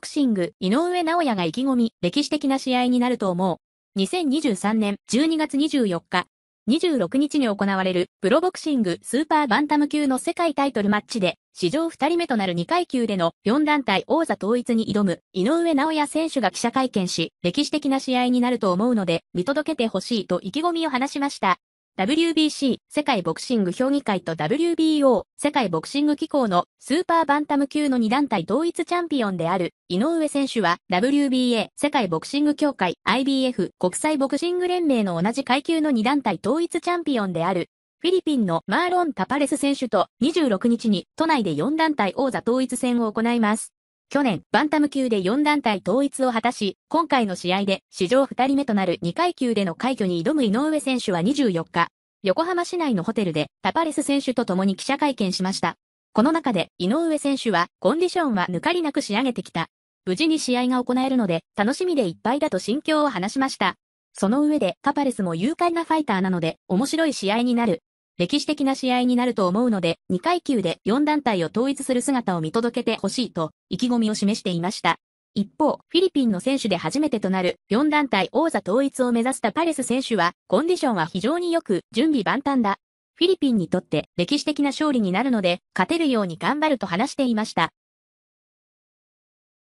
クシング、井上直也が意気込み、歴史的な試合になると思う。2023年12月24日、26日に行われる、プロボクシングスーパーバンタム級の世界タイトルマッチで、史上2人目となる2階級での4団体王座統一に挑む、井上直也選手が記者会見し、歴史的な試合になると思うので、見届けてほしいと意気込みを話しました。WBC 世界ボクシング評議会と WBO 世界ボクシング機構のスーパーバンタム級の2団体同一チャンピオンである井上選手は WBA 世界ボクシング協会 IBF 国際ボクシング連盟の同じ階級の2団体統一チャンピオンであるフィリピンのマーロン・タパレス選手と26日に都内で4団体王座統一戦を行います。去年、バンタム級で4団体統一を果たし、今回の試合で史上2人目となる2階級での快挙に挑む井上選手は24日、横浜市内のホテルでタパレス選手と共に記者会見しました。この中で井上選手はコンディションは抜かりなく仕上げてきた。無事に試合が行えるので楽しみでいっぱいだと心境を話しました。その上でタパレスも勇敢なファイターなので面白い試合になる。歴史的な試合になると思うので、2階級で4団体を統一する姿を見届けてほしいと、意気込みを示していました。一方、フィリピンの選手で初めてとなる4団体王座統一を目指したパレス選手は、コンディションは非常に良く、準備万端だ。フィリピンにとって歴史的な勝利になるので、勝てるように頑張ると話していました。